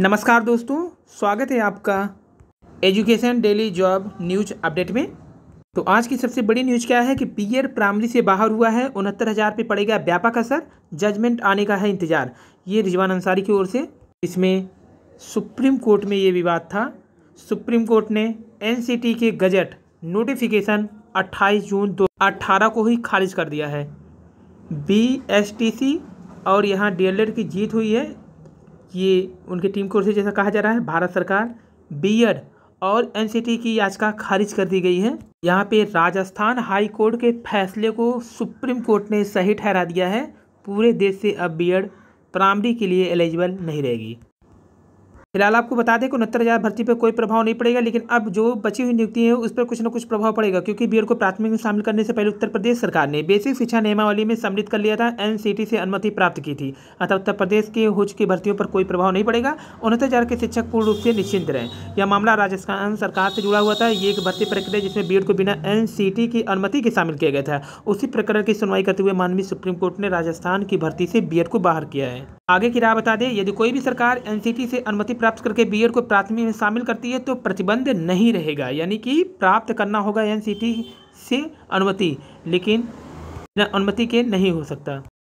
नमस्कार दोस्तों स्वागत है आपका education daily job news update में तो आज की सबसे बड़ी न्यूज क्या है कि पीयर e प्राइमरी से बाहर हुआ है उनहत्तर हज़ार पे पड़ेगा व्यापक असर जजमेंट आने का है इंतजार ये रिजवान अंसारी की ओर से इसमें सुप्रीम कोर्ट में ये विवाद था सुप्रीम कोर्ट ने एन के गजट नोटिफिकेशन अट्ठाईस जून दो अट्ठारह को ही खारिज कर दिया है बी और यहाँ डी की जीत हुई है ये उनके टीम की ओर से जैसा कहा जा रहा है भारत सरकार बीएड e और एनसीटी की याचिका खारिज कर दी गई है यहाँ पे राजस्थान हाई कोर्ट के फैसले को सुप्रीम कोर्ट ने सही ठहरा दिया है पूरे देश से अब बीएड e प्राइमरी के लिए एलिजिबल नहीं रहेगी फिलहाल आपको बता दें कि उनहत्तर हज़ार भर्ती पर कोई प्रभाव नहीं पड़ेगा लेकिन अब जो बची हुई नियुक्ति है उस पर कुछ न कुछ प्रभाव पड़ेगा क्योंकि बी को प्राथमिक में शामिल करने से पहले उत्तर प्रदेश सरकार ने बेसिक शिक्षा नियमावली में सम्मिलित कर लिया था एन से अनुमति प्राप्त की थी अतः उत्तर प्रदेश के हुज की भर्तियों पर कोई प्रभाव नहीं पड़ेगा उनहत्तर के शिक्षक पूर्ण रूप से निश्चिंत रहें यह मामला राजस्थान सरकार से जुड़ा हुआ था ये एक भर्ती प्रक्रिया जिसमें बी को बिना एन की अनुमति के शामिल किया गया था उसी प्रकरण की सुनवाई करते हुए माननीय सुप्रीम कोर्ट ने राजस्थान की भर्ती से बी को बाहर किया है आगे की राह बता दें यदि कोई भी सरकार एनसीटी से अनुमति प्राप्त करके बीएड को प्राथमिक में शामिल करती है तो प्रतिबंध नहीं रहेगा यानी कि प्राप्त करना होगा एनसीटी से अनुमति लेकिन अनुमति के नहीं हो सकता